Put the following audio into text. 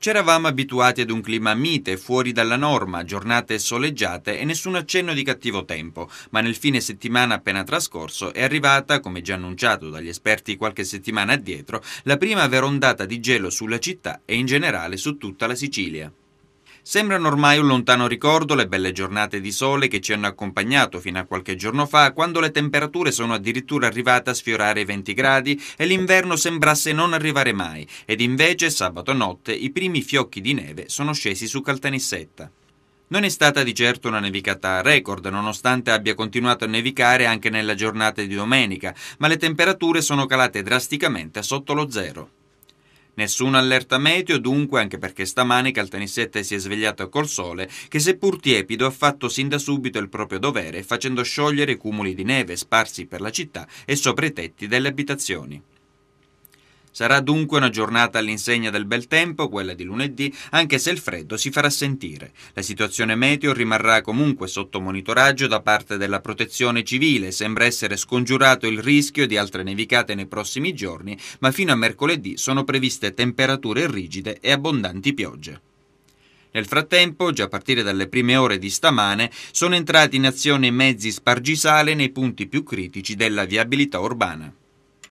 C'eravamo abituati ad un clima mite, fuori dalla norma, giornate soleggiate e nessun accenno di cattivo tempo, ma nel fine settimana appena trascorso è arrivata, come già annunciato dagli esperti qualche settimana addietro, la prima vera ondata di gelo sulla città e in generale su tutta la Sicilia. Sembrano ormai un lontano ricordo le belle giornate di sole che ci hanno accompagnato fino a qualche giorno fa, quando le temperature sono addirittura arrivate a sfiorare i 20 gradi e l'inverno sembrasse non arrivare mai, ed invece sabato notte i primi fiocchi di neve sono scesi su Caltanissetta. Non è stata di certo una nevicata record, nonostante abbia continuato a nevicare anche nella giornata di domenica, ma le temperature sono calate drasticamente sotto lo zero. Nessun allerta meteo dunque, anche perché stamani Caltanissetta si è svegliata col sole, che seppur tiepido ha fatto sin da subito il proprio dovere, facendo sciogliere i cumuli di neve sparsi per la città e sopra i tetti delle abitazioni. Sarà dunque una giornata all'insegna del bel tempo, quella di lunedì, anche se il freddo si farà sentire. La situazione meteo rimarrà comunque sotto monitoraggio da parte della protezione civile. Sembra essere scongiurato il rischio di altre nevicate nei prossimi giorni, ma fino a mercoledì sono previste temperature rigide e abbondanti piogge. Nel frattempo, già a partire dalle prime ore di stamane, sono entrati in azione mezzi spargisale nei punti più critici della viabilità urbana.